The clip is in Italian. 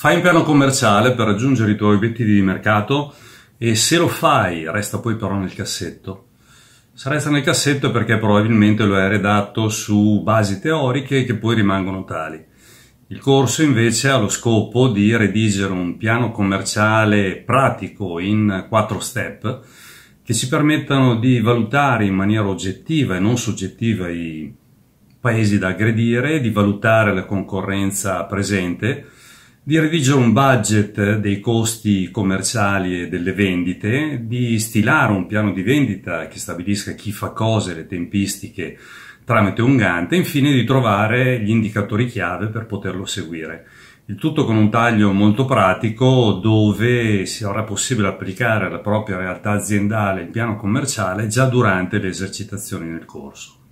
Fai un piano commerciale per raggiungere i tuoi obiettivi di mercato e se lo fai resta poi però nel cassetto. Se resta nel cassetto è perché probabilmente lo hai redatto su basi teoriche che poi rimangono tali. Il corso invece ha lo scopo di redigere un piano commerciale pratico in quattro step che ci permettano di valutare in maniera oggettiva e non soggettiva i paesi da aggredire, di valutare la concorrenza presente, di redigere un budget dei costi commerciali e delle vendite, di stilare un piano di vendita che stabilisca chi fa cose, le tempistiche tramite un Gantt e infine di trovare gli indicatori chiave per poterlo seguire. Il tutto con un taglio molto pratico dove sarà possibile applicare alla propria realtà aziendale il piano commerciale già durante le esercitazioni nel corso.